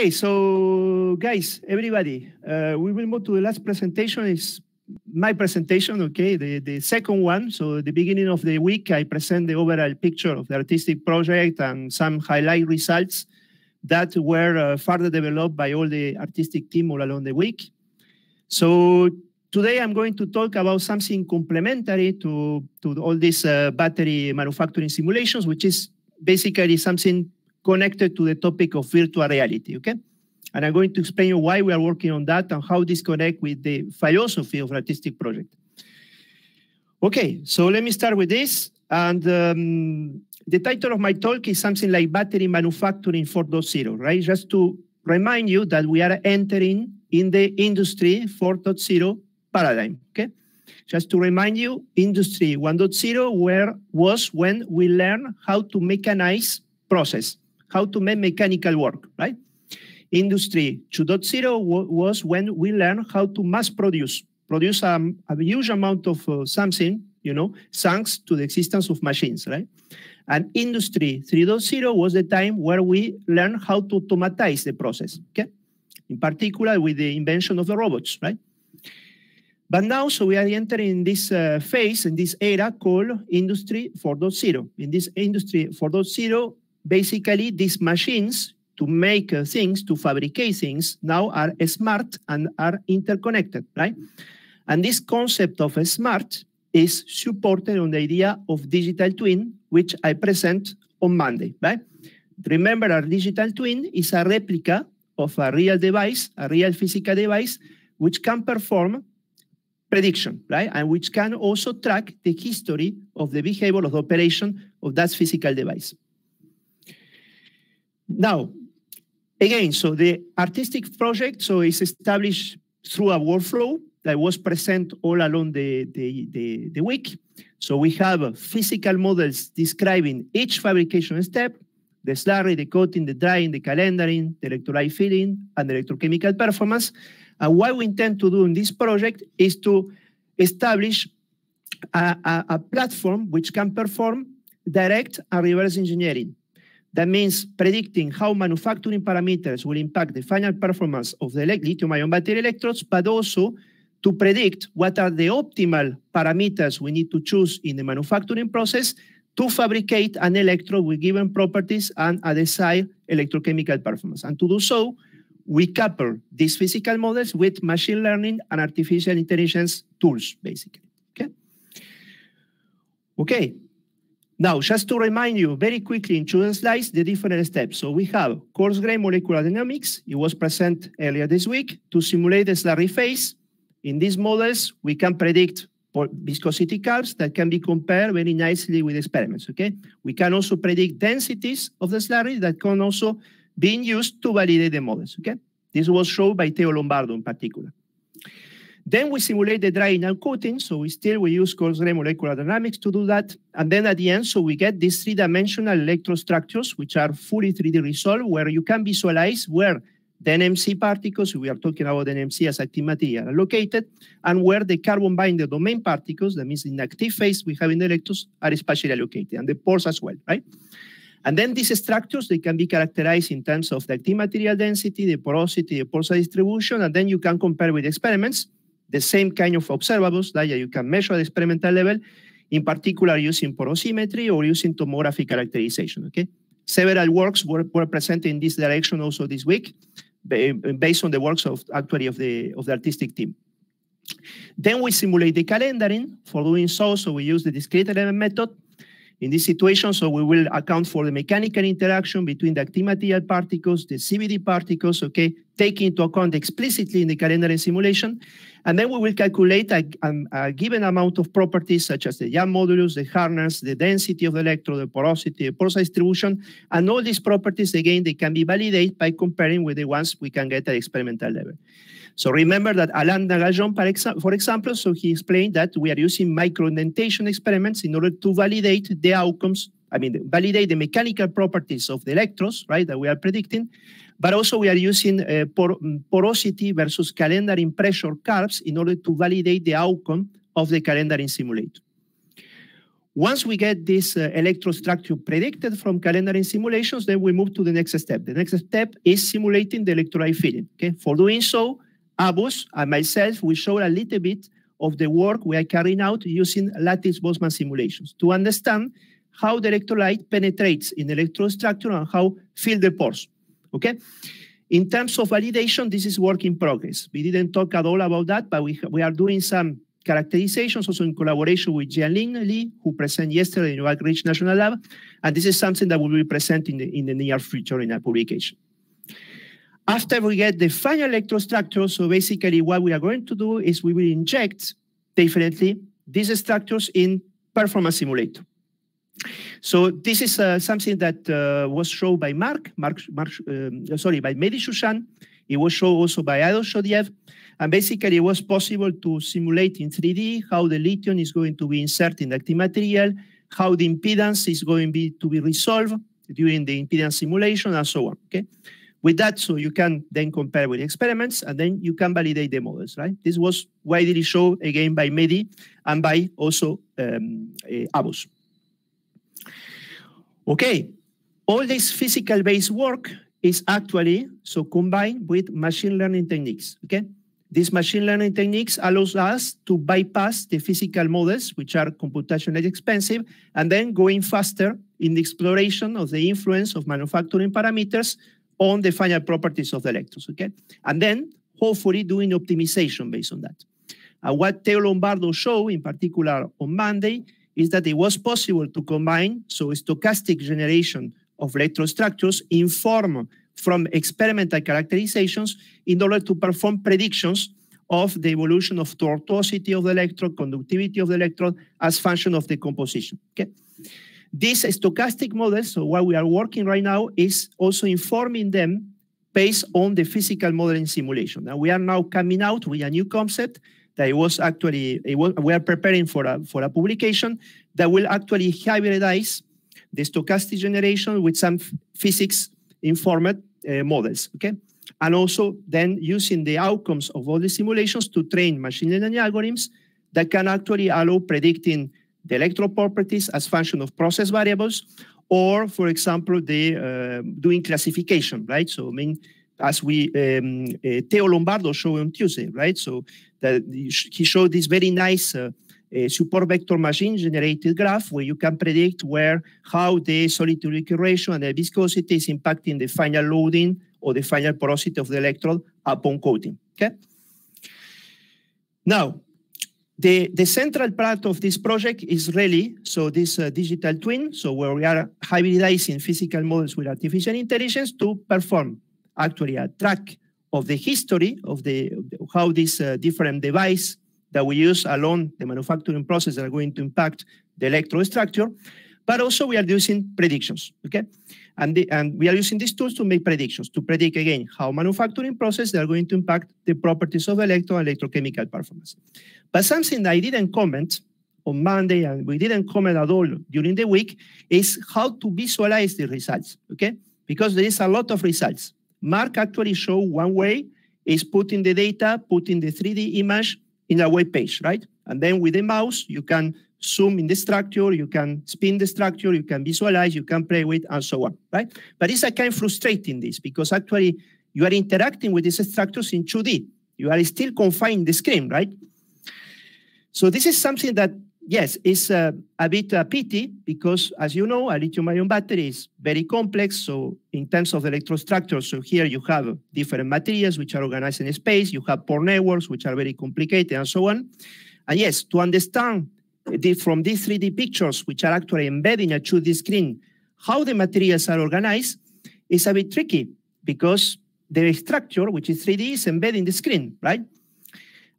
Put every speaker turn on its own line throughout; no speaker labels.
Okay, so guys, everybody, uh, we will move to the last presentation. It's my presentation, okay, the, the second one. So the beginning of the week, I present the overall picture of the artistic project and some highlight results that were uh, further developed by all the artistic team all along the week. So today I'm going to talk about something complementary to, to all these uh, battery manufacturing simulations, which is basically something connected to the topic of virtual reality, okay? And I'm going to explain you why we are working on that and how this connect with the philosophy of artistic project. Okay, so let me start with this. And um, the title of my talk is something like Battery Manufacturing 4.0, right? Just to remind you that we are entering in the industry 4.0 paradigm, okay? Just to remind you, industry 1.0 where was when we learn how to mechanize process how to make mechanical work, right? Industry 2.0 was when we learned how to mass produce, produce a, um, a huge amount of uh, something, you know, thanks to the existence of machines, right? And industry 3.0 was the time where we learned how to automatize the process, okay? In particular, with the invention of the robots, right? But now, so we are entering this uh, phase, in this era called Industry 4.0. In this Industry 4.0, basically these machines to make uh, things, to fabricate things, now are smart and are interconnected, right? And this concept of smart is supported on the idea of digital twin, which I present on Monday, right? Remember, our digital twin is a replica of a real device, a real physical device, which can perform prediction, right? And which can also track the history of the behavior of the operation of that physical device. Now, again, so the artistic project so is established through a workflow that was present all along the, the, the, the week. So we have physical models describing each fabrication step, the slurry, the coating, the drying, the calendaring, the electrolyte filling, and the electrochemical performance. And what we intend to do in this project is to establish a, a, a platform which can perform direct and reverse engineering. That means predicting how manufacturing parameters will impact the final performance of the lithium-ion battery electrodes, but also to predict what are the optimal parameters we need to choose in the manufacturing process to fabricate an electrode with given properties and a desired electrochemical performance. And to do so, we couple these physical models with machine learning and artificial intelligence tools, basically. Okay. Okay. Now, just to remind you very quickly in two slides, the different steps. So we have coarse grain molecular dynamics. It was present earlier this week to simulate the slurry phase. In these models, we can predict viscosity curves that can be compared very nicely with experiments, okay? We can also predict densities of the slurry that can also be used to validate the models, okay? This was shown by Theo Lombardo in particular. Then we simulate the drying and coating. So we still we use coarse grained molecular dynamics to do that. And then at the end, so we get these three-dimensional electrostructures, which are fully 3D resolved, where you can visualize where the NMC particles, we are talking about NMC as active material, are located, and where the carbon binder domain particles, that means in active phase we have in the electrodes are spatially located, and the pores as well, right? And then these structures, they can be characterized in terms of the active material density, the porosity, the pore size distribution, and then you can compare with experiments the same kind of observables that you can measure at experimental level, in particular using porosimetry or using tomography characterization, okay? Several works were, were presented in this direction also this week, based on the works of actually of the, of the artistic team. Then we simulate the calendaring for doing so, so we use the discrete element method, in this situation, so we will account for the mechanical interaction between the material particles, the CVD particles, okay, taking into account explicitly in the Calendar simulation. And then we will calculate a, a, um, a, given amount of properties such as the Young modulus, the hardness, the density of the electrode, the porosity, the pore size distribution, and all these properties, again, they can be validated by comparing with the ones we can get at experimental level. So remember that Alain Nagajon, for example, so he explained that we are using microindentation experiments in order to validate the outcomes, I mean, validate the mechanical properties of the electrodes, right, that we are predicting. But also we are using uh, por mm, porosity versus calendaring pressure curves in order to validate the outcome of the calendaring simulator. Once we get this uh, electrostructure predicted from calendaring simulations, then we move to the next step. The next step is simulating the electrolyte filling. Okay? For doing so, Abus and myself, we showed a little bit of the work we are carrying out using lattice-Boltzmann simulations to understand how the electrolyte penetrates in the electrode structure and how fill the pores, okay? In terms of validation, this is work in progress. We didn't talk at all about that, but we, we are doing some characterizations also in collaboration with Jianling Li, who presented yesterday in Oak Ridge National Lab. And this is something that will be presented in the, in the near future in a publication. After we get the final electrostructure, so basically what we are going to do is we will inject differently these structures in performance simulator. So this is uh, something that uh, was shown by Mark, Mark, Mark um, sorry, by Mehdi Shushan. It was shown also by Adol Shodiev. And basically it was possible to simulate in 3D how the lithium is going to be inserted in the active material, how the impedance is going be, to be resolved during the impedance simulation and so on, okay? With that, so you can then compare with experiments and then you can validate the models, right? This was widely shown again by Medi and by also um, uh, Okay, all this physical based work is actually so combined with machine learning techniques, okay? These machine learning techniques allows us to bypass the physical models, which are computationally expensive, and then going faster in the exploration of the influence of manufacturing parameters on the final properties of the electrons, okay? And then hopefully doing optimization based on that. what Teo Lombardo showed, in particular on Monday, is that it was possible to combine so stochastic generation of electron structures informed from experimental characterizations in order to perform predictions of the evolution of tortuosity of the electrode, conductivity of the electrode as function of the composition. Okay. This stochastic model, so what we are working right now, is also informing them based on the physical modeling simulation. And we are now coming out with a new concept that it was actually it was, we are preparing for a, for a publication that will actually hybridize the stochastic generation with some physics informed uh, models. Okay, and also then using the outcomes of all the simulations to train machine learning algorithms that can actually allow predicting the electro properties as function of process variables, or for example, the uh, doing classification, right? So I mean, as we um, uh, Theo Lombardo showed on Tuesday, right? So that he showed this very nice uh, support vector machine generated graph where you can predict where how the solid to ratio and the viscosity is impacting the final loading or the final porosity of the electrode upon coating. Okay. Now, the, the central part of this project is really, so this uh, digital twin, so where we are hybridizing physical models with artificial intelligence to perform actually a track of the history of the how these uh, different device that we use along the manufacturing process are going to impact the electrostructure, but also we are using predictions, okay? And, the, and we are using these tools to make predictions, to predict again how manufacturing processes are going to impact the properties of electro and electrochemical performance. But something that I didn't comment on Monday and we didn't comment at all during the week is how to visualize the results, okay? Because there is a lot of results. Mark actually showed one way is putting the data, putting the 3D image in a web page, right? And then with the mouse, you can zoom in the structure, you can spin the structure, you can visualize, you can play with, and so on, right? But it's a kind of frustrating this because actually you are interacting with these structures in 2D. You are still confined the screen, right? So this is something that, yes, is uh, a bit a uh, pity because, as you know, a lithium-ion battery is very complex. So in terms of electrostructure, so here you have different materials which are organized in space. You have pore networks which are very complicated and so on. And yes, to understand the, from these 3D pictures, which are actually embedded in a 2D screen, how the materials are organized is a bit tricky because the structure, which is 3D, is embedded in the screen, right?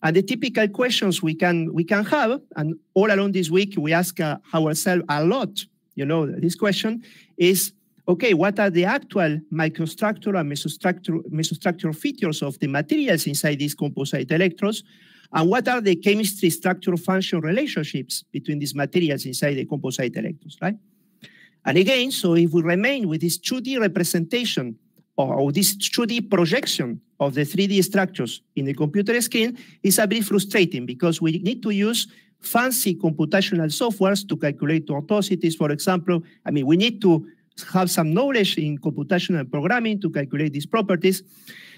And the typical questions we can we can have, and all along this week we ask uh, ourselves a lot, you know, this question is, okay, what are the actual microstructure and mesostructure, mesostructure features of the materials inside these composite electrodes? And what are the chemistry structure function relationships between these materials inside the composite electrodes, right? And again, so if we remain with this 2D representation or, or this 2D projection of the 3D structures in the computer screen, it's a bit frustrating because we need to use fancy computational softwares to calculate tortuosities, for example. I mean, we need to have some knowledge in computational programming to calculate these properties.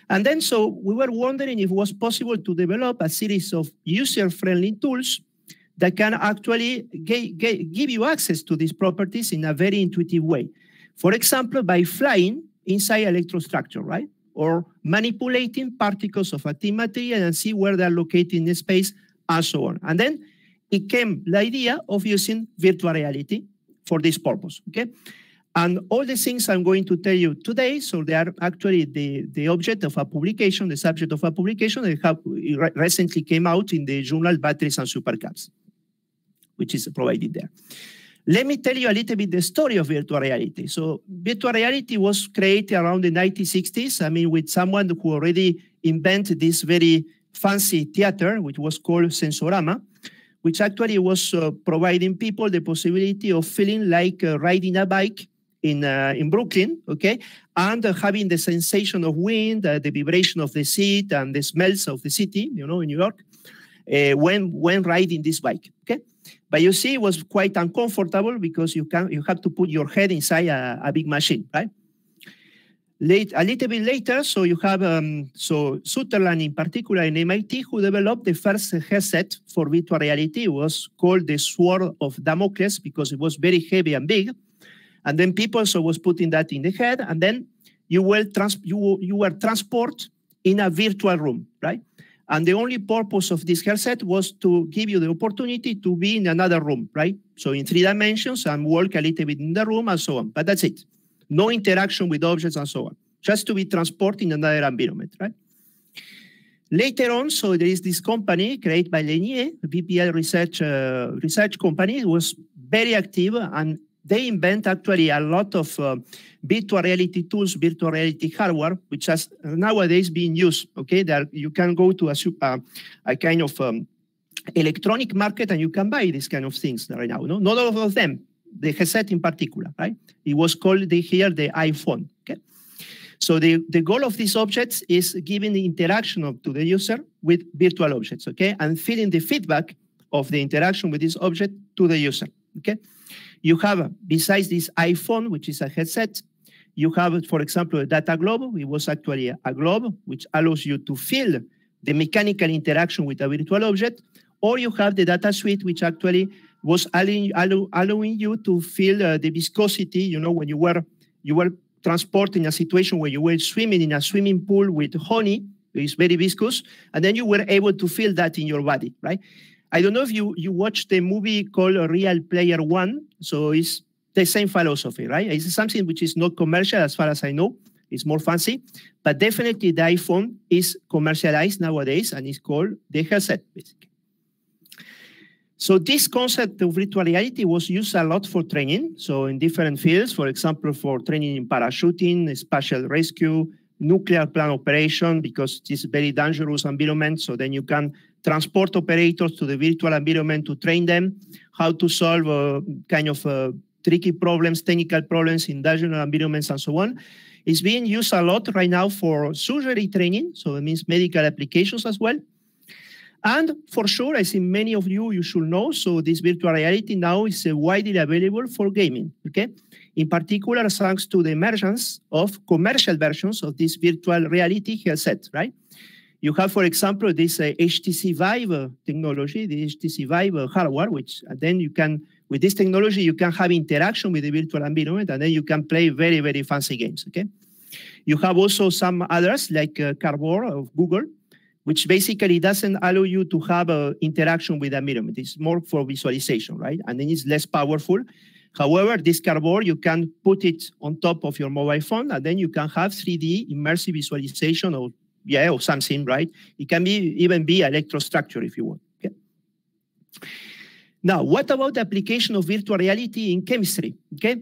And then so we were wondering if it was possible to develop a series of user-friendly tools that can actually give you access to these properties in a very intuitive way. For example, by flying inside electrostructure, right? Or manipulating particles of a thin material and see where they're located in the space and so on. And then it came the idea of using virtual reality for this purpose, okay? And all the things I'm going to tell you today, so they are actually the, the object of a publication, the subject of a publication that have recently came out in the journal Batteries and Supercaps, which is provided there. Let me tell you a little bit the story of virtual reality. So virtual reality was created around the 1960s, I mean, with someone who already invented this very fancy theater, which was called Sensorama, which actually was uh, providing people the possibility of feeling like uh, riding a bike in, uh, in Brooklyn, okay, and uh, having the sensation of wind, uh, the vibration of the seat, and the smells of the city, you know, in New York, uh, when when riding this bike, okay. But you see, it was quite uncomfortable because you can you have to put your head inside a, a big machine, right? Late, a little bit later, so you have um, so Sutherland in particular in MIT who developed the first headset for virtual reality. It was called the Sword of Damocles because it was very heavy and big and then people so was putting that in the head, and then you will trans you you were transport in a virtual room, right? And the only purpose of this headset was to give you the opportunity to be in another room, right? So in three dimensions and walk a little bit in the room and so on. But that's it. No interaction with objects and so on. Just to be transported in another environment, right? Later on, so there is this company created by Lenier, a VPL research uh, research company, it was very active and they invent actually a lot of uh, virtual reality tools, virtual reality hardware, which has nowadays been used. Okay, that you can go to a, uh, a kind of um, electronic market and you can buy these kind of things right now. No, not all of them. The headset in particular, right? It was called the, here the iPhone. Okay. So the, the goal of these objects is giving the interaction of, to the user with virtual objects, okay, and feeding the feedback of the interaction with this object to the user, okay. You have, besides this iPhone, which is a headset, you have, for example, a data globe. It was actually a globe, which allows you to feel the mechanical interaction with a virtual object. Or you have the data suite, which actually was allowing, allow, allowing you to feel uh, the viscosity, you know, when you were, you were transporting a situation where you were swimming in a swimming pool with honey, it's very viscous, and then you were able to feel that in your body, right? I don't know if you you watched the movie called Real Player One. So it's the same philosophy, right? It's something which is not commercial as far as I know. It's more fancy, but definitely the iPhone is commercialized nowadays and it's called the headset, basically. So this concept of virtual reality was used a lot for training. So in different fields, for example, for training in parachuting, spatial rescue, nuclear plant operation because it is very dangerous environment. So then you can transport operators to the virtual environment to train them how to solve uh, kind of uh, tricky problems, technical problems in dangerous environments and so on. It's being used a lot right now for surgery training. So it means medical applications as well. And for sure, I think many of you, you should know, so this virtual reality now is uh, widely available for gaming, okay? in particular thanks to the emergence of commercial versions of this virtual reality headset, right? You have, for example, this uh, HTC Vive technology, the HTC Vive hardware, which uh, then you can, with this technology, you can have interaction with the virtual environment, and then you can play very, very fancy games, okay? You have also some others like uh, Cardboard of Google, which basically doesn't allow you to have uh, interaction with the environment. It's more for visualization, right? And then it's less powerful. However, this cardboard, you can put it on top of your mobile phone, and then you can have 3D immersive visualization or yeah, or something, right? It can be even be electrostructure if you want. Okay? Now, what about the application of virtual reality in chemistry? Okay.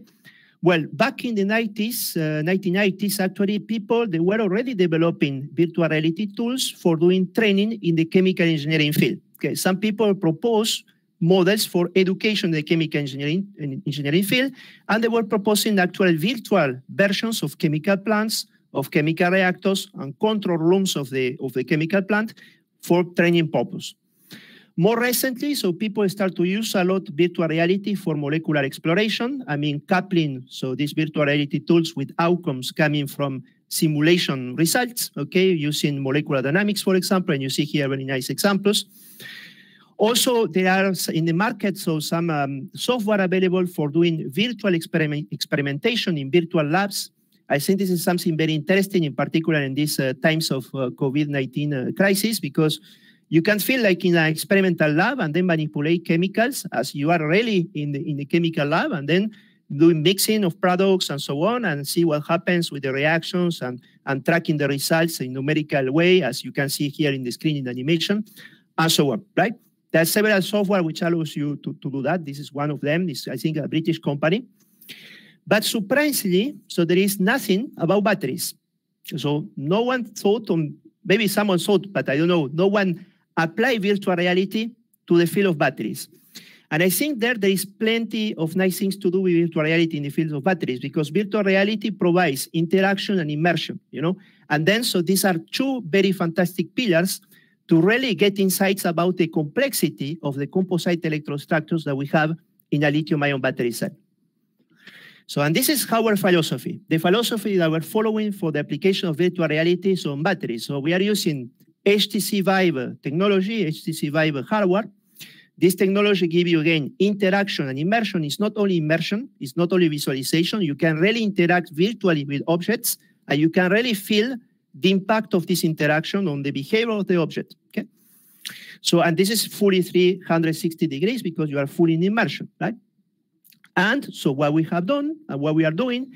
Well, back in the 90s, uh, 1990s, actually, people, they were already developing virtual reality tools for doing training in the chemical engineering field. Okay, some people propose models for education in the chemical engineering, engineering field, and they were proposing actual virtual versions of chemical plants, of chemical reactors, and control rooms of the, of the chemical plant for training purpose. More recently, so people start to use a lot virtual reality for molecular exploration. I mean, coupling, so these virtual reality tools with outcomes coming from simulation results, okay, using molecular dynamics, for example, and you see here very nice examples. Also, there are in the market so some um, software available for doing virtual experiment, experimentation in virtual labs. I think this is something very interesting, in particular in these uh, times of uh, COVID-19 uh, crisis, because you can feel like in an experimental lab and then manipulate chemicals as you are really in the, in the chemical lab, and then doing mixing of products and so on, and see what happens with the reactions and, and tracking the results in numerical way, as you can see here in the screen in the animation, and so on, right? There are several software which allows you to, to do that. This is one of them. This I think, a British company. But surprisingly, so there is nothing about batteries. So no one thought on, maybe someone thought, but I don't know, no one applied virtual reality to the field of batteries. And I think there, there is plenty of nice things to do with virtual reality in the field of batteries because virtual reality provides interaction and immersion, you know? And then, so these are two very fantastic pillars to really get insights about the complexity of the composite electrostructures that we have in a lithium-ion battery cell. So, and this is our philosophy, the philosophy that we're following for the application of virtual reality on batteries. So we are using HTC Vive technology, HTC Vive hardware. This technology gives you again interaction and immersion. It's not only immersion, it's not only visualization. You can really interact virtually with objects and you can really feel the impact of this interaction on the behavior of the object. Okay. So, and this is fully 360 degrees because you are fully in immersion, right? And so what we have done and what we are doing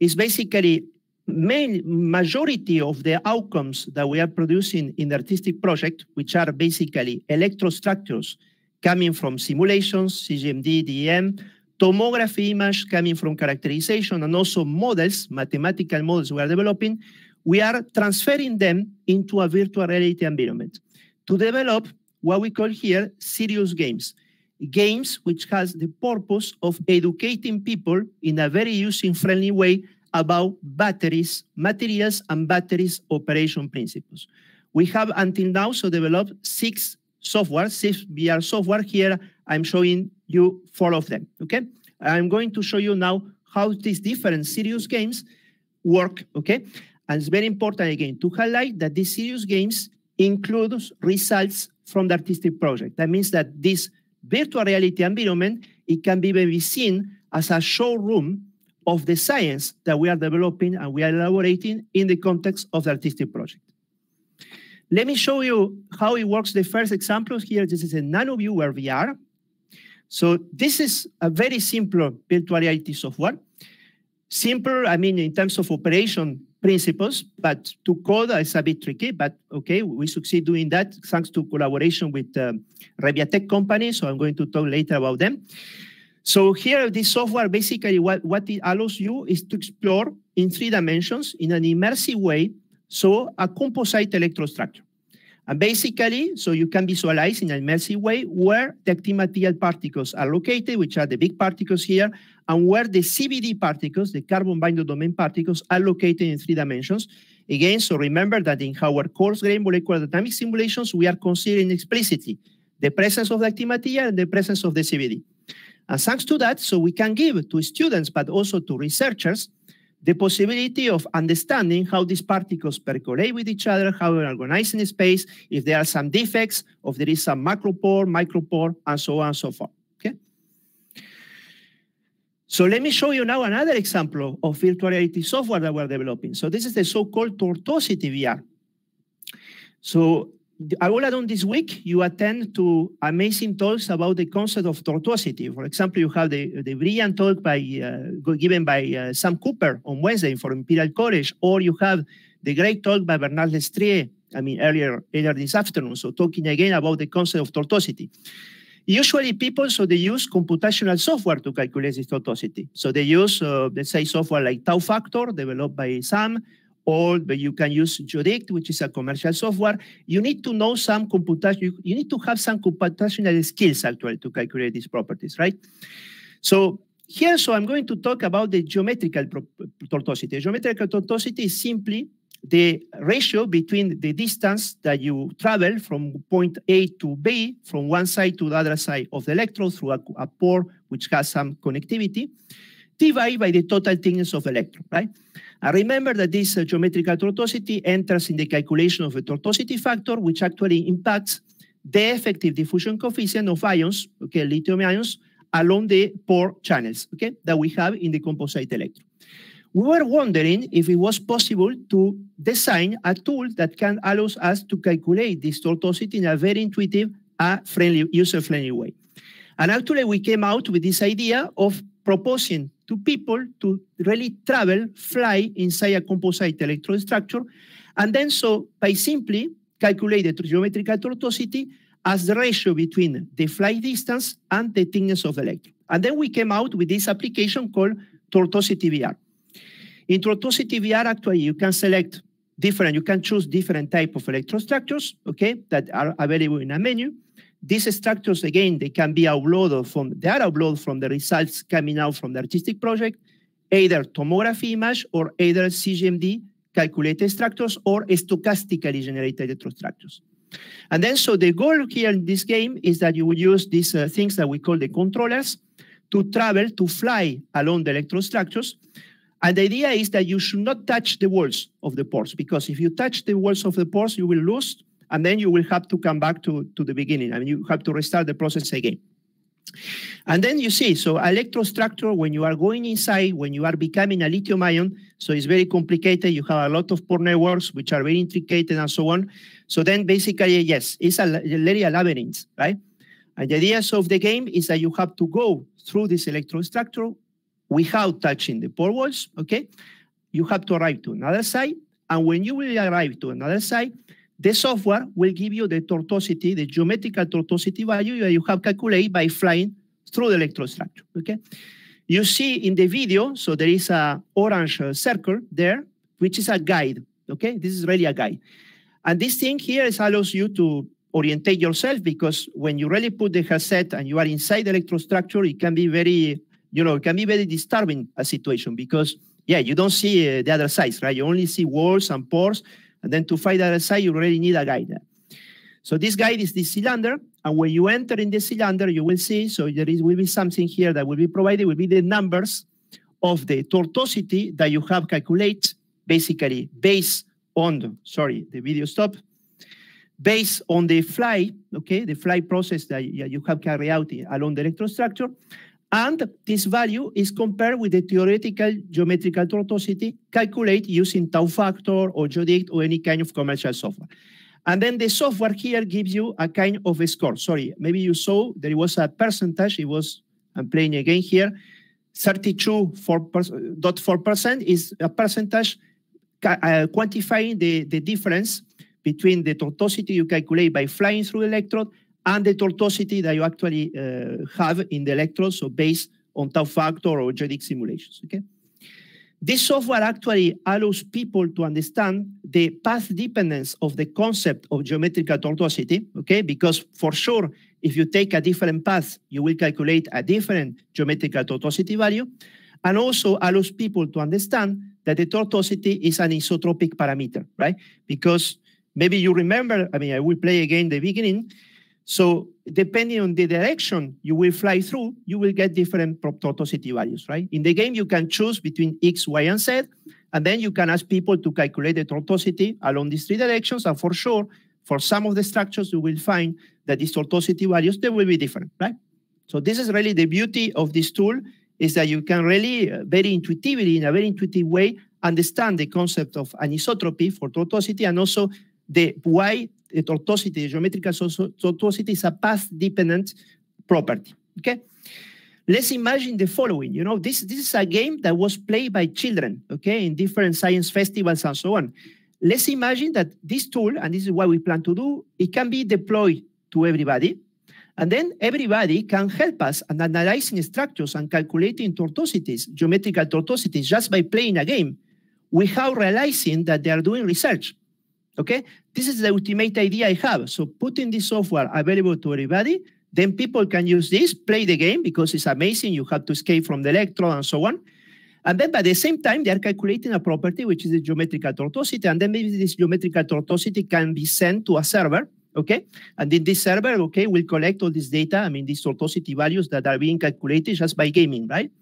is basically main majority of the outcomes that we are producing in the artistic project, which are basically electrostructures coming from simulations, CGMD, DEM, tomography image coming from characterization, and also models, mathematical models we are developing we are transferring them into a virtual reality environment to develop what we call here serious games. Games which has the purpose of educating people in a very user friendly way about batteries, materials, and batteries operation principles. We have until now so developed six software, six VR software. Here I'm showing you four of them, okay? I'm going to show you now how these different serious games work, okay? And it's very important, again, to highlight that these serious games include results from the artistic project. That means that this virtual reality environment, it can be maybe seen as a showroom of the science that we are developing and we are elaborating in the context of the artistic project. Let me show you how it works. The first example here, this is a NanoViewer VR. So this is a very simple virtual reality software. Simple, I mean, in terms of operation, principles, but to code is a bit tricky, but okay, we succeed doing that thanks to collaboration with um, Reviatech company, so I'm going to talk later about them. So here, this software, basically what, what it allows you is to explore in three dimensions in an immersive way, so a composite electrostructure. And basically, so you can visualize in a messy way where the active material particles are located, which are the big particles here, and where the CBD particles, the carbon binding domain particles, are located in three dimensions. Again, so remember that in our coarse grain molecular dynamics simulations, we are considering explicitly the presence of the active material and the presence of the CBD. And thanks to that, so we can give to students, but also to researchers, the possibility of understanding how these particles percolate with each other, how they're organized in space, if there are some defects, if there is some macropore, micropore, and so on and so forth. Okay. So let me show you now another example of virtual reality software that we're developing. So this is the so-called tortosity VR. So all along this week, you attend to amazing talks about the concept of tortuosity. For example, you have the, the brilliant talk by, uh, given by uh, Sam Cooper on Wednesday for Imperial College, or you have the great talk by Bernard Lestrier, I mean, earlier, earlier this afternoon. So talking again about the concept of tortuosity. Usually people, so they use computational software to calculate this tortuosity. So they use, uh, let's say, software like Tau Factor, developed by Sam, or you can use Judict, which is a commercial software. You need to know some computation. You, you need to have some computational skills actually to calculate these properties, right? So here, so I'm going to talk about the geometrical tortuosity. The geometrical tortuosity is simply the ratio between the distance that you travel from point A to B, from one side to the other side of the electrode through a, a pore which has some connectivity, divided by the total thickness of electron, right? And remember that this uh, geometrical tortuosity enters in the calculation of a tortuosity factor, which actually impacts the effective diffusion coefficient of ions, okay, lithium ions, along the pore channels, okay, that we have in the composite electron. We were wondering if it was possible to design a tool that can allow us to calculate this tortuosity in a very intuitive, uh, friendly, user-friendly way. And actually, we came out with this idea of proposing to people to really travel, fly inside a composite electrode structure. And then so by simply calculate the geometric tortuosity as the ratio between the flight distance and the thickness of the electrode. And then we came out with this application called tortuosity VR. In tortuosity VR, actually, you can select different, you can choose different type of electrostructures, okay, that are available in a menu. These structures, again, they can be uploaded from, they are uploaded from the results coming out from the artistic project, either tomography image or either CGMD calculated structures or stochastically generated structures. And then, so the goal here in this game is that you will use these uh, things that we call the controllers to travel, to fly along the electrostructures. And the idea is that you should not touch the walls of the pores, because if you touch the walls of the pores, you will lose and then you will have to come back to, to the beginning. I mean, you have to restart the process again. And then you see, so electrostructure, when you are going inside, when you are becoming a lithium ion, so it's very complicated. You have a lot of pore networks, which are very intricate and so on. So then basically, yes, it's a really a labyrinth, right? And the idea of the game is that you have to go through this electrostructure without touching the pore walls, okay? You have to arrive to another side. And when you will arrive to another side, this software will give you the tortuosity, the geometrical tortuosity value that you have calculated by flying through the electrostructure. Okay. You see in the video, so there is a orange uh, circle there, which is a guide. Okay, this is really a guide. And this thing here is allows you to orientate yourself because when you really put the headset and you are inside the electrostructure, it can be very, you know, it can be very disturbing a situation because yeah, you don't see uh, the other sides, right? You only see walls and pores and then to find that side, you already need a guide. So this guide is the cylinder. And when you enter in the cylinder, you will see, so there is, will be something here that will be provided, will be the numbers of the tortuosity that you have calculated, basically based on, the, sorry, the video stop, based on the fly, okay, the fly process that you have carried out along the electrostructure, and this value is compared with the theoretical geometrical tortuosity calculated using tau factor or Jodict or any kind of commercial software. And then the software here gives you a kind of a score. Sorry, maybe you saw there was a percentage. It was, I'm playing again here, 32.4% is a percentage uh, quantifying the, the difference between the tortuosity you calculate by flying through electrode and the tortosity that you actually uh, have in the electrodes, so based on tau factor or genetic simulations. Okay. This software actually allows people to understand the path dependence of the concept of geometrical tortosity. okay? Because for sure, if you take a different path, you will calculate a different geometrical tortosity value, and also allows people to understand that the tortosity is an isotropic parameter, right? Because maybe you remember, I mean, I will play again the beginning, so depending on the direction you will fly through, you will get different proptorticity values, right? In the game, you can choose between X, Y, and Z, and then you can ask people to calculate the tortosity along these three directions. And for sure, for some of the structures, you will find that these tortosity values, they will be different, right? So this is really the beauty of this tool is that you can really uh, very intuitively, in a very intuitive way, understand the concept of anisotropy for tortosity, and also the why tortuosity, geometrical tortuosity is a path-dependent property. Okay. Let's imagine the following. You know, this this is a game that was played by children. Okay, in different science festivals and so on. Let's imagine that this tool, and this is what we plan to do, it can be deployed to everybody. And then everybody can help us in analyzing structures and calculating tortuosities, geometrical tortuosities, just by playing a game without realizing that they are doing research. Okay, this is the ultimate idea I have. So putting this software available to everybody, then people can use this, play the game because it's amazing. You have to escape from the electron and so on. And then by the same time, they are calculating a property, which is the geometrical tortuosity. And then maybe this geometrical tortuosity can be sent to a server, okay? And then this server, okay, will collect all this data, I mean, these tortuosity values that are being calculated just by gaming, right?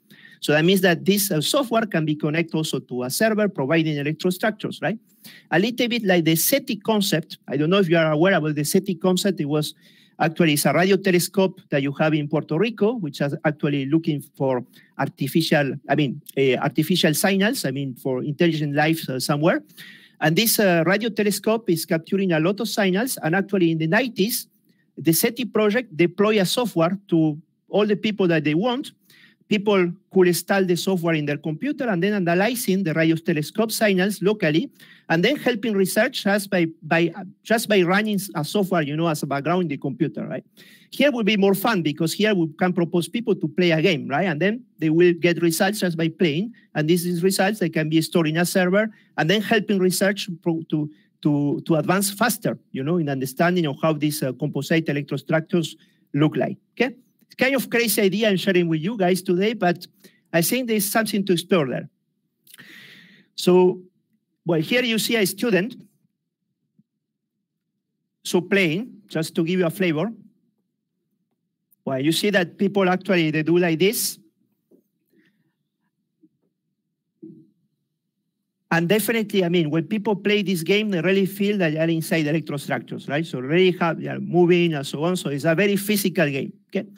So that means that this uh, software can be connected also to a server providing electrostructures, right? A little bit like the SETI concept. I don't know if you are aware about the SETI concept. It was actually it's a radio telescope that you have in Puerto Rico, which is actually looking for artificial, I mean, uh, artificial signals, I mean, for intelligent life uh, somewhere. And this uh, radio telescope is capturing a lot of signals. And actually in the 90s, the SETI project deployed a software to all the people that they want people could install the software in their computer and then analyzing the radio telescope signals locally and then helping just by, by just by running a software, you know, as a background in the computer, right? Here would be more fun because here we can propose people to play a game, right? And then they will get results just by playing. And these results, they can be stored in a server and then helping research to, to, to advance faster, you know, in understanding of how these uh, composite electrostructures look like, okay? kind of crazy idea I'm sharing with you guys today, but I think there's something to explore there. So, well, here you see a student. So playing, just to give you a flavor. Well, you see that people actually, they do like this. And definitely, I mean, when people play this game, they really feel that they are inside electrostructures, right? So really have, they are moving and so on. So it's a very physical game, okay?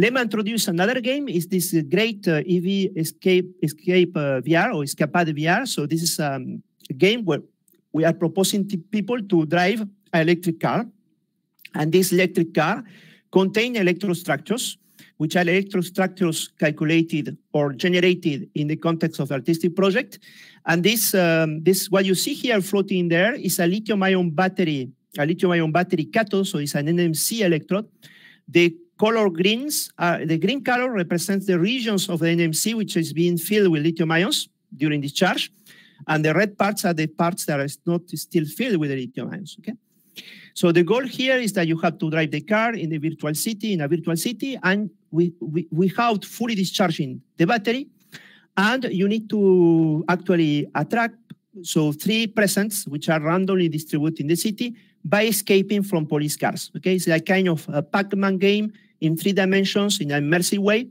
Let me introduce another game, is this great uh, EV Escape, escape uh, VR or Escapade VR. So this is um, a game where we are proposing to people to drive an electric car. And this electric car contains electrostructures, which are electrostructures calculated or generated in the context of artistic project. And this, um, this what you see here floating there is a lithium-ion battery, a lithium-ion battery cathode, so it's an NMC electrode. The color greens, are, uh, the green color represents the regions of the NMC which is being filled with lithium ions during discharge, and the red parts are the parts that are not still filled with the lithium ions, okay? So the goal here is that you have to drive the car in a virtual city, in a virtual city, and we, we, without fully discharging the battery, and you need to actually attract so three presents which are randomly distributed in the city by escaping from police cars. Okay, it's like kind of a Pac-Man game in three dimensions in an immersive way.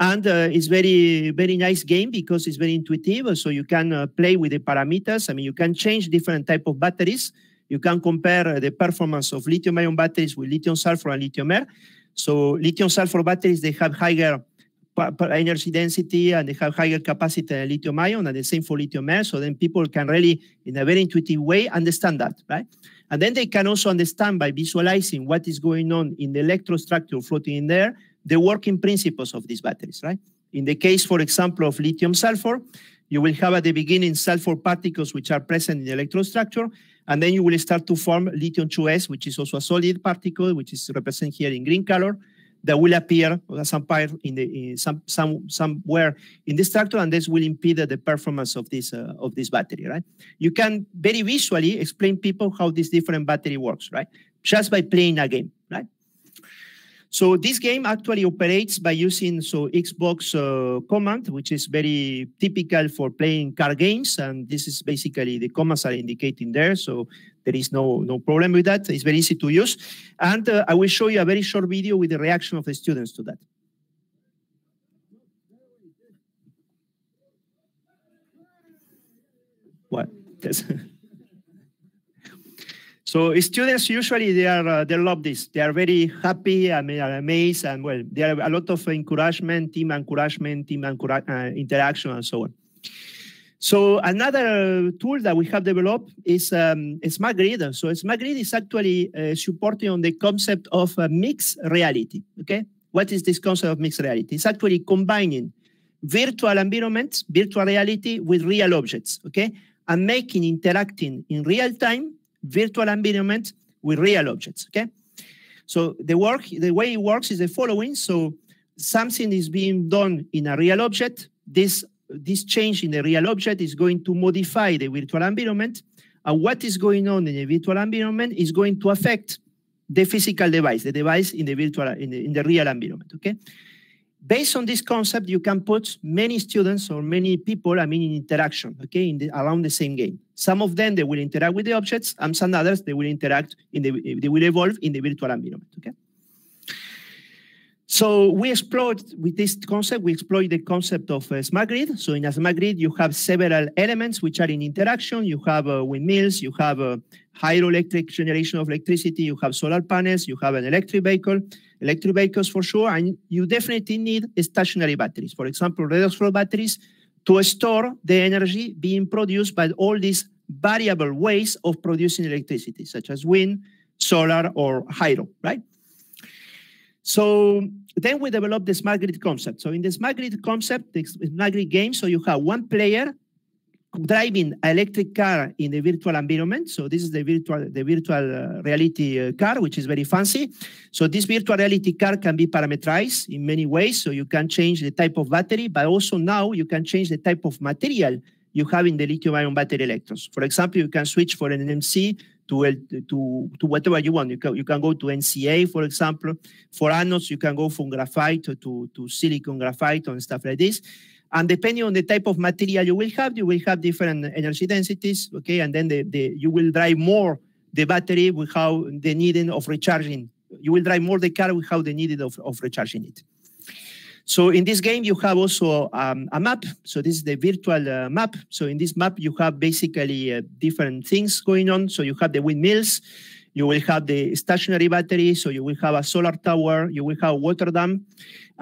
And uh, it's very, very nice game because it's very intuitive. So you can uh, play with the parameters. I mean, you can change different type of batteries. You can compare uh, the performance of lithium-ion batteries with lithium sulfur and lithium air. So lithium sulfur batteries, they have higher energy density and they have higher capacity than lithium ion and the same for lithium air. So then people can really, in a very intuitive way, understand that, right? And then they can also understand by visualizing what is going on in the electrostructure floating in there, the working principles of these batteries, right? In the case, for example, of lithium sulfur, you will have at the beginning sulfur particles which are present in the electrostructure, and then you will start to form lithium 2S, which is also a solid particle, which is represented here in green color that will appear some part in the in some some somewhere in the structure, and this will impede the performance of this uh, of this battery. Right? You can very visually explain people how this different battery works. Right? Just by playing a game. Right? So this game actually operates by using so Xbox uh, command, which is very typical for playing car games, and this is basically the commands are indicating there. So there is no, no problem with that. It's very easy to use. And uh, I will show you a very short video with the reaction of the students to that. What? Yes. so students usually they are uh, they love this. They are very happy and uh, amazed, and well, there are a lot of encouragement, team encouragement, team uh, interaction, and so on. So another tool that we have developed is um, Smart Grid. So Smart Grid is actually uh, supporting on the concept of uh, mixed reality. Okay, what is this concept of mixed reality? It's actually combining virtual environments, virtual reality with real objects. Okay, and making interacting in real time virtual environments with real objects. Okay, so the work, the way it works is the following. So something is being done in a real object. This this change in the real object is going to modify the virtual environment. And what is going on in the virtual environment is going to affect the physical device, the device in the virtual, in the, in the real environment, okay? Based on this concept, you can put many students or many people, I mean, in interaction, okay, in the, around the same game. Some of them, they will interact with the objects, and some others, they will interact, in the, they will evolve in the virtual environment, okay? So we explored with this concept, we explored the concept of a uh, smart grid. So in a smart grid, you have several elements which are in interaction. You have uh, windmills, you have uh, hydroelectric generation of electricity, you have solar panels, you have an electric vehicle, electric vehicles for sure, and you definitely need stationary batteries. For example, redox flow batteries to store the energy being produced by all these variable ways of producing electricity, such as wind, solar, or hydro, right? So then we developed the smart grid concept. So in the smart grid concept, the smart grid game, so you have one player driving an electric car in the virtual environment. So this is the virtual the virtual uh, reality uh, car, which is very fancy. So this virtual reality car can be parameterized in many ways. So you can change the type of battery, but also now you can change the type of material you have in the lithium-ion battery electrodes. For example, you can switch for an NMC to, to, to whatever you want. You can, you can go to NCA, for example. For anodes, you can go from graphite to, to silicon graphite and stuff like this. And depending on the type of material you will have, you will have different energy densities, okay? And then the, the, you will drive more the battery without the needing of recharging. You will drive more the car without the need of, of recharging it. So in this game, you have also um, a map. So this is the virtual uh, map. So in this map, you have basically uh, different things going on. So you have the windmills, you will have the stationary battery, so you will have a solar tower, you will have water dam,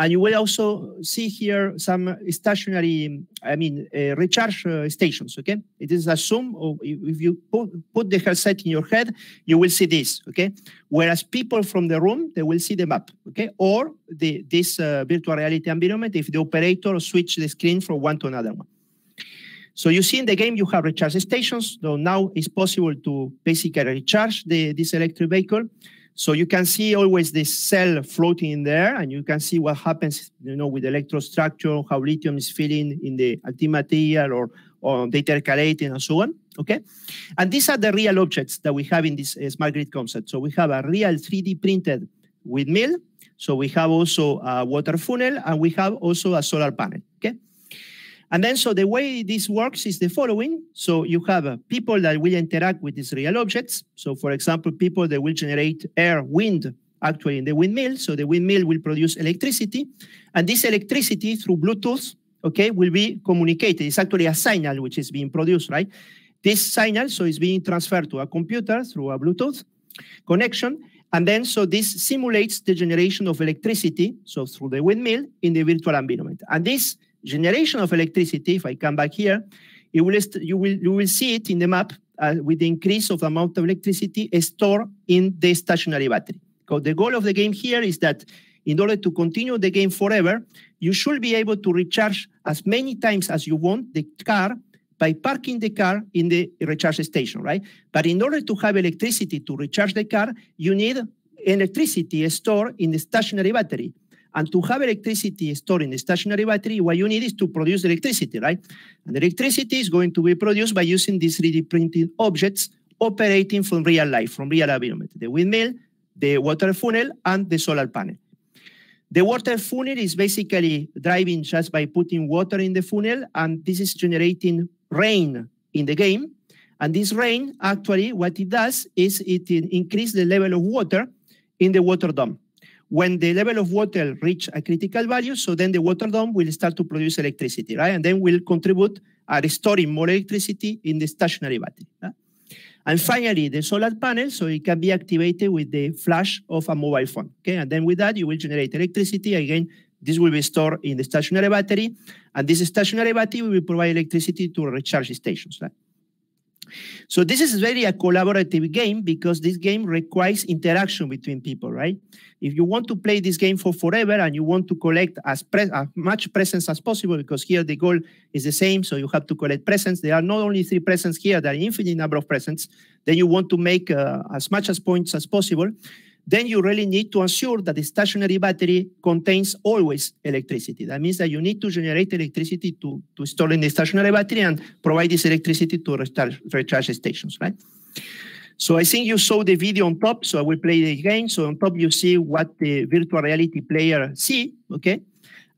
and you will also see here some stationary, I mean, uh, recharge uh, stations, okay? It is a or if you put the headset in your head, you will see this, okay? Whereas people from the room, they will see the map, okay? Or the, this uh, virtual reality environment if the operator switch the screen from one to another one. So you see in the game, you have recharge stations, though now it's possible to basically recharge the, this electric vehicle. So you can see always this cell floating in there, and you can see what happens, you know, with electrostructure, how lithium is filling in the antimaterial or, or data intercalating and so on, okay? And these are the real objects that we have in this uh, smart grid concept. So we have a real 3D printed with mill. so we have also a water funnel, and we have also a solar panel, okay? And then, so the way this works is the following. So you have uh, people that will interact with these real objects. So for example, people that will generate air, wind, actually in the windmill. So the windmill will produce electricity. And this electricity through Bluetooth, okay, will be communicated. It's actually a signal which is being produced, right? This signal, so it's being transferred to a computer through a Bluetooth connection. And then, so this simulates the generation of electricity, so through the windmill in the virtual environment. And this generation of electricity, if I come back here, you will, you will, you will see it in the map uh, with the increase of the amount of electricity stored in the stationary battery. Because the goal of the game here is that in order to continue the game forever, you should be able to recharge as many times as you want the car by parking the car in the recharge station, right? But in order to have electricity to recharge the car, you need electricity stored in the stationary battery. And to have electricity stored in a stationary battery, what you need is to produce electricity, right? And electricity is going to be produced by using these 3D printed objects operating from real life, from real environment, the windmill, the water funnel, and the solar panel. The water funnel is basically driving just by putting water in the funnel, and this is generating rain in the game. And this rain, actually, what it does is it increases the level of water in the water dome when the level of water reach a critical value, so then the water dome will start to produce electricity, right? And then will contribute at storing more electricity in the stationary battery. Right? And finally, the solar panel, so it can be activated with the flash of a mobile phone. Okay, and then with that, you will generate electricity. Again, this will be stored in the stationary battery, and this stationary battery will provide electricity to recharge stations. Right? So this is very a collaborative game because this game requires interaction between people, right? If you want to play this game for forever and you want to collect as, as much presents as possible, because here the goal is the same, so you have to collect presents. There are not only three presents here, there are infinite number of presents. Then you want to make uh, as much as points as possible then you really need to ensure that the stationary battery contains always electricity. That means that you need to generate electricity to, to store in the stationary battery and provide this electricity to recharge, recharge stations, right? So I think you saw the video on top, so I will play it again. So on top you see what the virtual reality player see, okay?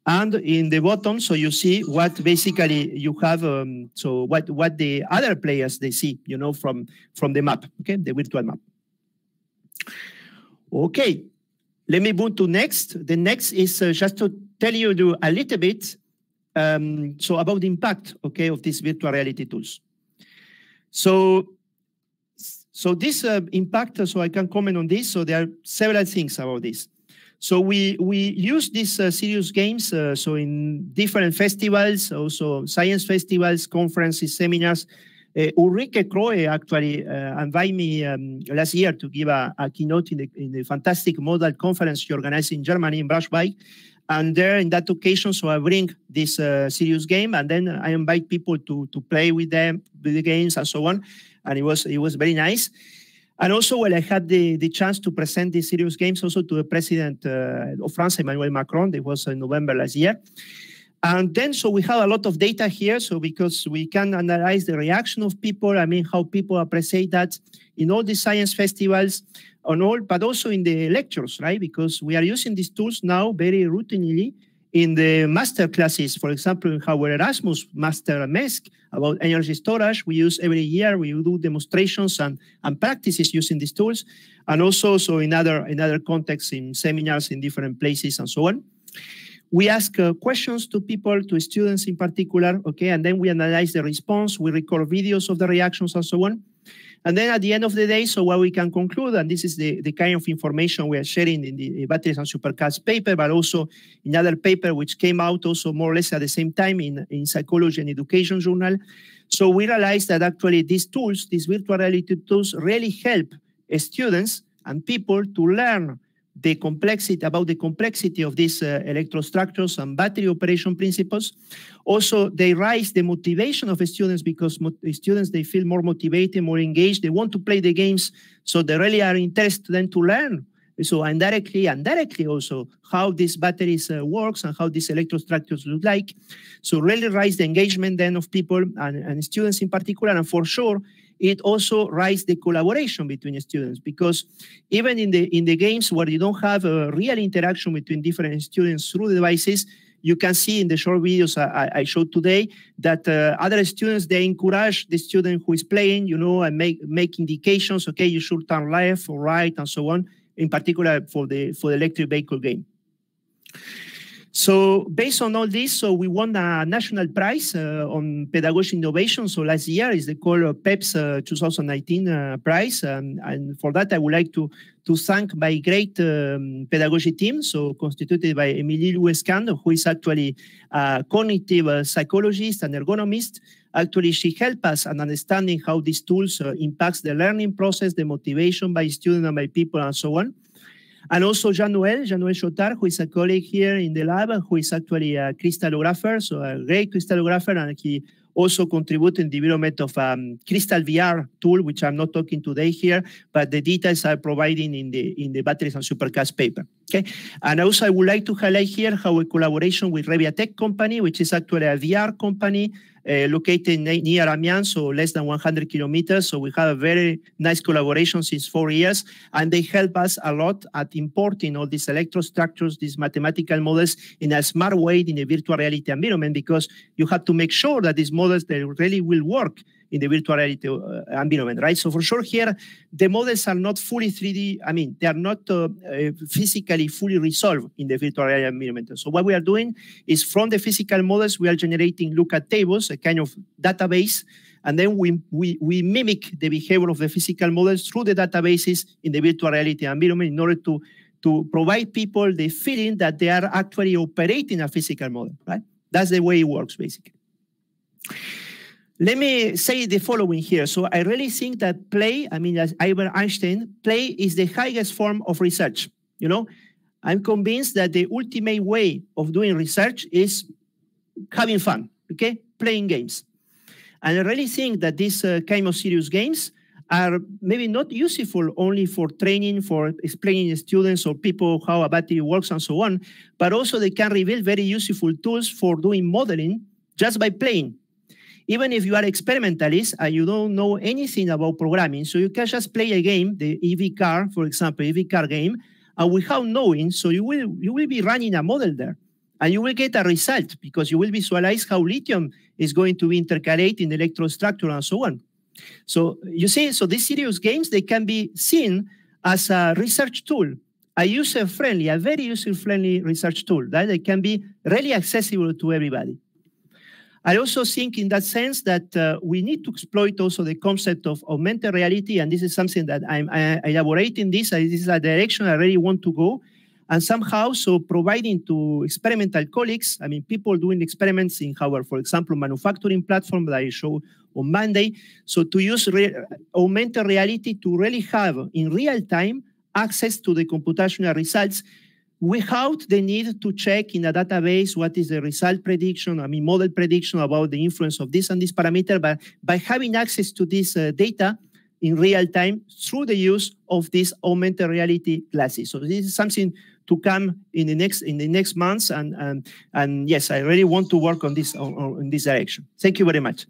And in the bottom, so you see what basically you have, um, so what, what the other players they see, you know, from, from the map, okay, the virtual map. Okay, let me move to next. The next is uh, just to tell you a little bit um, so about the impact, okay, of these virtual reality tools. So, so this uh, impact. Uh, so I can comment on this. So there are several things about this. So we we use these uh, serious games. Uh, so in different festivals, also science festivals, conferences, seminars, Eh, Ulrike Kroe actually uh, invited me um, last year to give a, a keynote in the, in the, fantastic modal conference she organized in Germany in Braunschweig. And there, in that occasion, so I bring this uh, serious game, and then I invite people to to play with them, with the games, and so on. And it was it was very nice. And also, well, I had the, the chance to present these serious games also to the president uh, of France, Emmanuel Macron. It was in November last year. And then, so we have a lot of data here. So because we can analyze the reaction of people, I mean, how people appreciate that in all the science festivals on all, but also in the lectures, right? Because we are using these tools now very routinely in the master classes. For example, in our Erasmus master MESC about energy storage, we use every year, we do demonstrations and, and practices using these tools. And also, so in other, in other contexts, in seminars, in different places and so on we ask uh, questions to people, to students in particular, okay, and then we analyze the response, we record videos of the reactions and so on. And then at the end of the day, so what we can conclude, and this is the, the kind of information we are sharing in the batteries and supercars paper, but also in other paper which came out also more or less at the same time in, in psychology and education journal. So we realized that actually these tools, these virtual reality tools really help uh, students and people to learn the complexity about the complexity of these uh, electrostructures and battery operation principles also they rise the motivation of students because students they feel more motivated more engaged they want to play the games so they really are interested then to learn so indirectly and directly also how these batteries uh, works and how these electrostructures look like so really rise the engagement then of people and, and students in particular and for sure it also raises the collaboration between students because even in the in the games where you don't have a real interaction between different students through the devices, you can see in the short videos I, I showed today that uh, other students they encourage the student who is playing, you know, and make make indications. Okay, you should turn left or right and so on. In particular for the for the electric vehicle game. So based on all this, so we won a national prize uh, on pedagogy innovation. So last year is the call of PEPS uh, 2019 uh, prize, um, and for that I would like to to thank my great um, pedagogy team, so constituted by Emily Luescando, who is actually a cognitive uh, psychologist and ergonomist. Actually, she helped us in understanding how these tools uh, impacts the learning process, the motivation by students and by people, and so on. And also Jean-Noël, Jean-Noël Chotard, who is a colleague here in the lab, who is actually a crystallographer, so a great crystallographer, and he also contributed in development of um, crystal VR tool, which I'm not talking today here, but the details are provided in the in the batteries and supercast paper. Okay, and also I would like to highlight here how a collaboration with Reviatech company, which is actually a VR company, uh, located near Amiens, so less than 100 kilometers. So we have a very nice collaboration since four years, and they help us a lot at importing all these electrostructures, these mathematical models in a smart way in a virtual reality environment because you have to make sure that these models they really will work in the virtual reality uh, environment, right? So for sure here, the models are not fully 3D. I mean, they are not uh, uh, physically fully resolved in the virtual reality environment. So what we are doing is from the physical models, we are generating lookup tables, a kind of database and then we, we, we mimic the behavior of the physical models through the databases in the virtual reality environment in order to, to provide people the feeling that they are actually operating a physical model, right? That's the way it works, basically. Let me say the following here. So I really think that play, I mean, as Albert Einstein, play is the highest form of research. You know, I'm convinced that the ultimate way of doing research is having fun, okay? Playing games. And I really think that these uh, kind of serious games are maybe not useful only for training, for explaining students or people how a battery works and so on, but also they can reveal very useful tools for doing modeling just by playing even if you are experimentalist and you don't know anything about programming, so you can just play a game, the EV car, for example, EV car game, and without knowing, so you will you will be running a model there, and you will get a result because you will visualize how lithium is going to intercalate in the electron structure and so on. So you see, so these serious games they can be seen as a research tool, a user friendly, a very user friendly research tool that right? can be really accessible to everybody. I also think in that sense that uh, we need to exploit also the concept of augmented reality, and this is something that I'm I, elaborating this. This is a direction I really want to go, and somehow so providing to experimental colleagues, I mean people doing experiments in our, for example, manufacturing platform that I show on Monday. So to use re augmented reality to really have in real time access to the computational results without the need to check in a database what is the result prediction, I mean, model prediction about the influence of this and this parameter, but by having access to this uh, data in real time through the use of these augmented reality glasses. So this is something to come in the next in the next months, and and, and yes, I really want to work on this on, on, this direction. Thank you very much.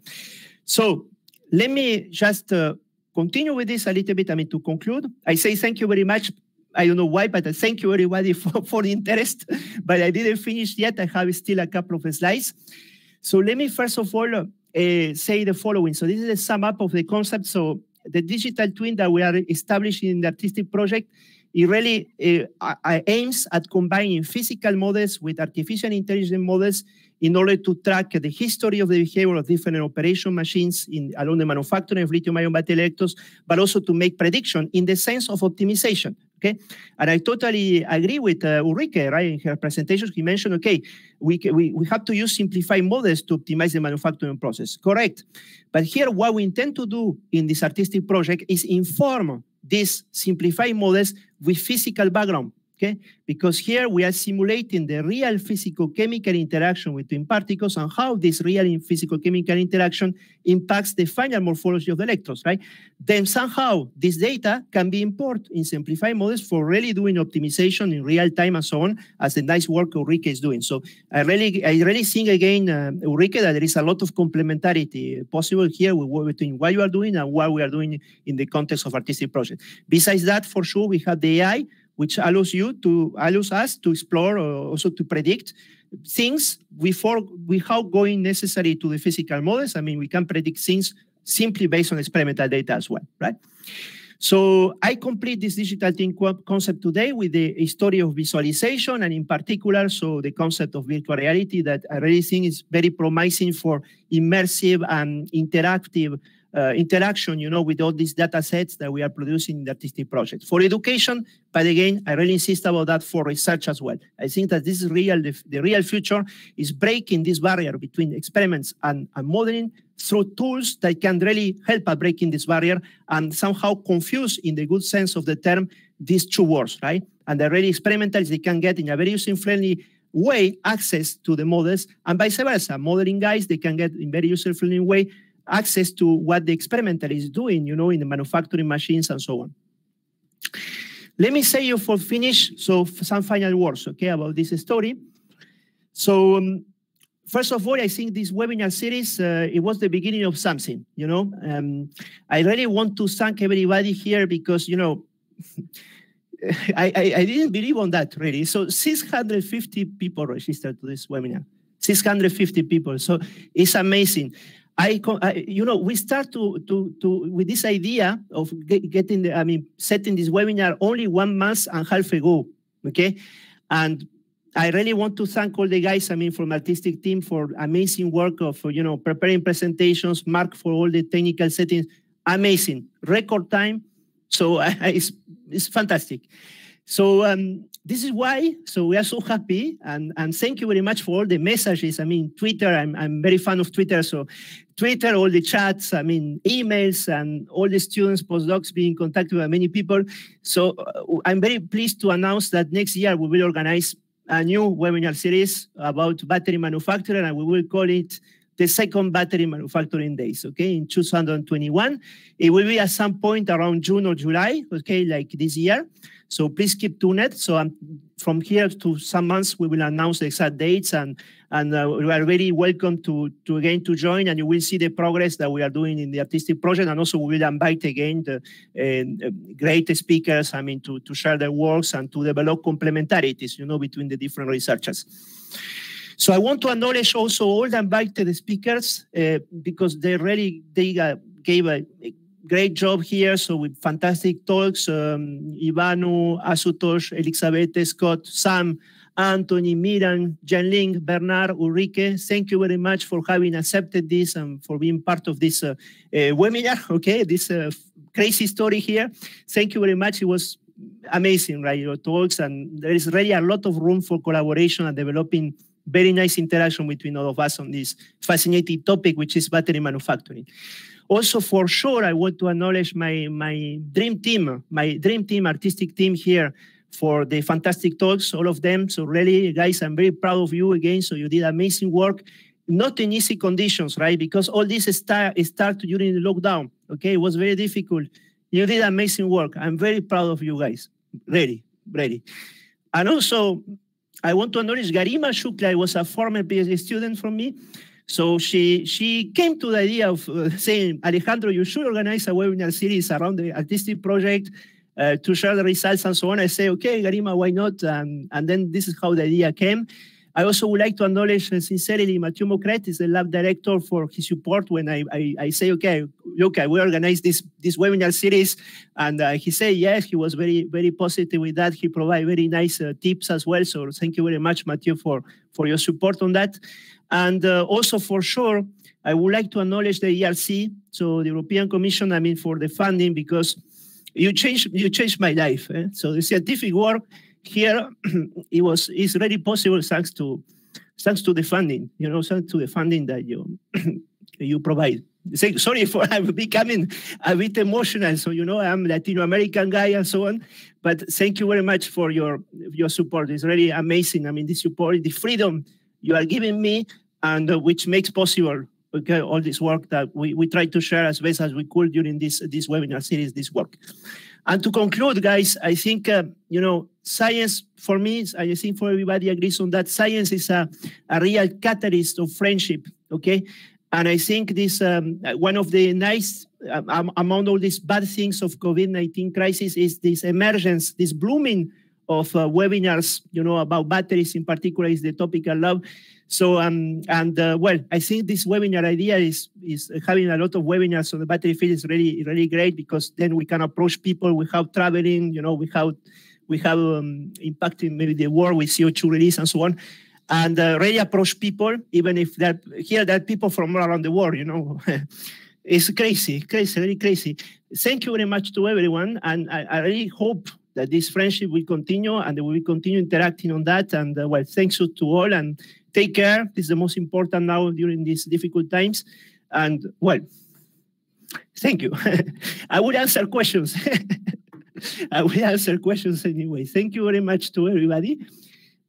So let me just uh, continue with this a little bit. I mean, to conclude, I say thank you very much I don't know why, but thank you everybody for, for the interest. But I didn't finish yet. I have still a couple of slides. So let me first of all uh, say the following. So this is a sum up of the concept. So the digital twin that we are establishing in the artistic project, it really uh, aims at combining physical models with artificial intelligence models in order to track the history of the behavior of different operation machines in, along the manufacturing of lithium-ion battery electrodes, but also to make prediction in the sense of optimization. Okay, and I totally agree with uh, Ulrike. Right in her presentation, he mentioned okay, we, we we have to use simplified models to optimize the manufacturing process. Correct, but here what we intend to do in this artistic project is inform these simplified models with physical background Okay? Because here we are simulating the real chemical interaction between particles and how this real chemical interaction impacts the final morphology of the electrons, right? Then somehow this data can be imported in simplified models for really doing optimization in real time and so on, as the nice work Ulrike is doing. So I really, I really think again, uh, Ulrike, that there is a lot of complementarity possible here between what you are doing and what we are doing in the context of artistic projects. Besides that, for sure, we have the AI which allows you to allows us to explore or also to predict things before without going necessary to the physical models. I mean, we can predict things simply based on experimental data as well, right? So I complete this digital twin concept today with the story of visualization, and in particular, so the concept of virtual reality that I really think is very promising for immersive and interactive uh, interaction, you know, with all these data sets that we are producing in the artistic project. For education, but again, I really insist about that for research as well. I think that this is real, the, the real future is breaking this barrier between experiments and, and modeling through tools that can really help at breaking this barrier and somehow confuse, in the good sense of the term, these two words, right? And the really experimentalists they can get in a very user-friendly way access to the models, and vice versa. Modeling guys, they can get in very user-friendly way access to what the experimenter is doing, you know, in the manufacturing machines and so on. Let me say you for finish, so some final words, okay, about this story. So um, first of all, I think this webinar series, uh, it was the beginning of something, you know. Um, I really want to thank everybody here because, you know, I, I, I, didn't believe on that really. So 650 people registered to this webinar, 650 people. So it's amazing. I, I, you know we start to to to with this idea of get, getting the, i mean setting this webinar only one month and half ago okay and i really want to thank all the guys i mean from artistic team for amazing work of you know preparing presentations mark for all the technical settings amazing record time so it's it's fantastic so um, this is why. So we are so happy, and and thank you very much for all the messages. I mean, Twitter. I'm I'm very fan of Twitter. So Twitter, all the chats. I mean, emails, and all the students, postdocs being contacted by many people. So uh, I'm very pleased to announce that next year we will organize a new webinar series about battery manufacturing, and we will call it the second battery manufacturing days, okay, in 2021. It will be at some point around June or July, okay, like this year. So please keep tuned. So um, from here to some months, we will announce the exact dates and, and uh, you are really welcome to, to again to join and you will see the progress that we are doing in the artistic project. And also we will invite again the uh, great speakers, I mean, to, to share their works and to develop complementarities, you know, between the different researchers. So I want to acknowledge also all the invited speakers uh, because they really they uh, gave a, a, great job here. So with fantastic talks, um, Ivanu, Asutosh, Elizabeth, Scott, Sam, Anthony, Miran, Janling, Bernard, Ulrike, thank you very much for having accepted this and for being part of this uh, uh webinar. Okay, this uh, crazy story here. Thank you very much. It was amazing, right? Your talks, and there is really a lot of room for collaboration and developing very nice interaction between all of us on this fascinating topic, which is battery manufacturing. Also, for sure, I want to acknowledge my, my dream team, my dream team, artistic team here for the fantastic talks, all of them. So really, guys, I'm very proud of you again. So you did amazing work, not in easy conditions, right? Because all this start started during the lockdown. Okay, it was very difficult. You did amazing work. I'm very proud of you guys. Ready, ready, And also, I want to acknowledge Garima Shukla. was a former PhD student from me. So she she came to the idea of uh, saying, Alejandro, you should organize a webinar series around the artistic project uh, to share the results and so on. I say, okay, Garima, why not? Um, and then this is how the idea came. I also would like to acknowledge sincerely Matthew Mokretis, the lab director, for his support when I, I, I say, okay, I we organize this, this webinar series. And uh, he said, yes, he was very, very positive with that. He provided very nice uh, tips as well. So thank you very much, Matthew, for, for your support on that. And uh, also for sure, I would like to acknowledge the ERC, so the European Commission, I mean, for the funding, because you changed, you changed my life. Eh? So the scientific work here it was it's really possible thanks to thanks to the funding, you know, thanks to the funding that you you provide. Say, sorry for I'm becoming a bit emotional. So you know, I'm Latino American guy and so on. But thank you very much for your your support. It's really amazing. I mean, the support, the freedom you are giving me, and uh, which makes possible okay, all this work that we, we try to share as best as we could during this this webinar series, this work. And to conclude, guys, I think uh, you know science for me. I think for everybody agrees on that. Science is a, a real catalyst of friendship. Okay, and I think this um, one of the nice um, among all these bad things of COVID nineteen crisis is this emergence, this blooming of uh, webinars. You know about batteries in particular is the topic I love. So, um, and uh, well, I think this webinar idea is is having a lot of webinars on the battery field is really really great because then we can approach people without traveling, you know, without we have um, impacting maybe the world with CO2 release and so on, and uh, really approach people even if that here that people from around the world, you know. it's crazy, crazy, really crazy. Thank you very much to everyone, and I, I really hope that this friendship will continue and we will continue interacting on that. And uh, well, thanks to all, and take care. This is the most important now during these difficult times. And well, thank you. I would answer questions. I will answer questions anyway. Thank you very much to everybody.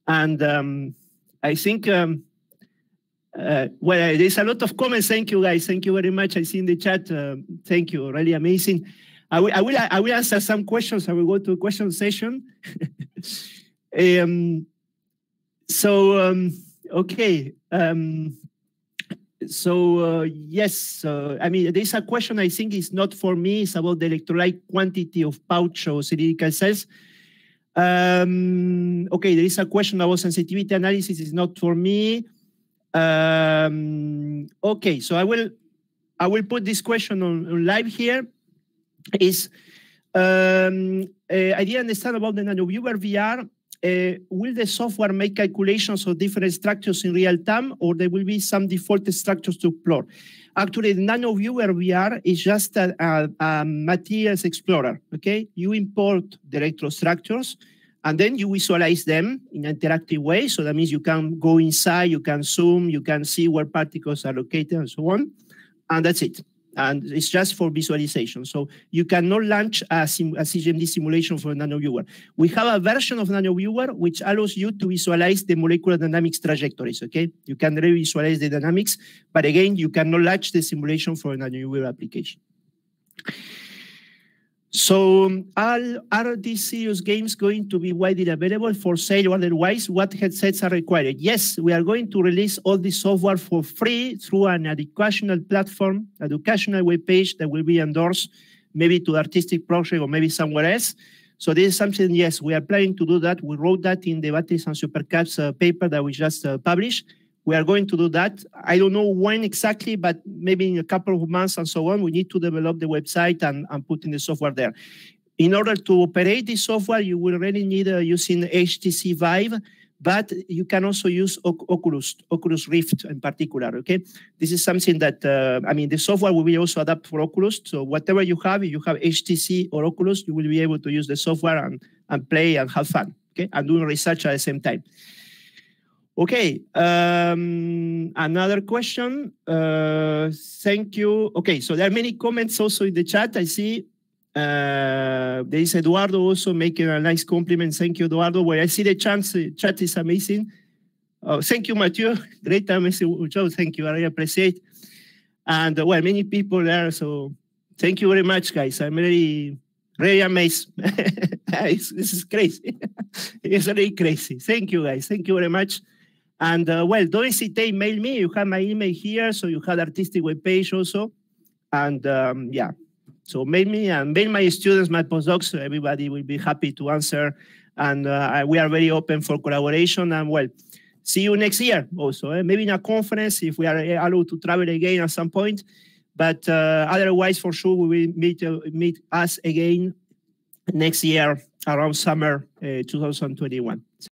And um, I think, um, uh, well, there's a lot of comments. Thank you, guys. Thank you very much. I see in the chat. Uh, thank you. Really amazing. I will, I will, I will answer some questions. I will go to a question session. um, so, um, Okay. Um, so uh, yes, uh, I mean there is a question. I think is not for me. It's about the electrolyte quantity of pouch or cylindrical cells. Um, okay, there is a question about sensitivity analysis. Is not for me. Um, okay, so I will I will put this question on, on live here. Is um, uh, I didn't understand about the NanoViewer VR uh, will the software make calculations of different structures in real time, or there will be some default structures to explore? Actually, NanoViewer VR is just a, a, a materials explorer. Okay, you import the electrostructures, and then you visualize them in an interactive way. So that means you can go inside, you can zoom, you can see where particles are located, and so on. And that's it and it's just for visualization. So you cannot launch a, sim, a CGMD simulation for NanoViewer. We have a version of NanoViewer which allows you to visualize the molecular dynamics trajectories, okay? You can really visualize the dynamics, but again, you cannot launch the simulation for a NanoViewer application. So um, are these serious games going to be widely available for sale or otherwise? What headsets are required? Yes, we are going to release all the software for free through an educational platform, educational webpage that will be endorsed maybe to artistic project or maybe somewhere else. So this is something, yes, we are planning to do that. We wrote that in the Batteries and Supercaps uh, paper that we just uh, published we are going to do that. I don't know when exactly, but maybe in a couple of months and so on, we need to develop the website and, and put in the software there. In order to operate this software, you will really need uh, using HTC Vive, but you can also use o Oculus, Oculus Rift in particular, okay? This is something that, uh, I mean, the software will be also adapt for Oculus. So whatever you have, if you have HTC or Oculus, you will be able to use the software and, and play and have fun, okay? And doing research at the same time. Okay. Um, another question. Uh, thank you. Okay. So there are many comments also in the chat. I see. Uh, there is Eduardo also making a nice compliment. Thank you, Eduardo. Where I see the chance, chat is amazing. Oh, thank you, Mathieu. Great time, Mr. job. Thank you. I really appreciate. And well, many people there. So thank you very much, guys. I'm really, really amazed. this is crazy. it's really crazy. Thank you, guys. Thank you very much. And uh, well, don't hesitate, mail me. You have my email here, so you have artistic web page also. And um, yeah, so mail me and mail my students, my postdocs. So everybody will be happy to answer. And uh, we are very open for collaboration. And well, see you next year also. Eh? Maybe in a conference if we are allowed to travel again at some point. But uh, otherwise, for sure, we will meet uh, meet us again next year around summer uh, 2021.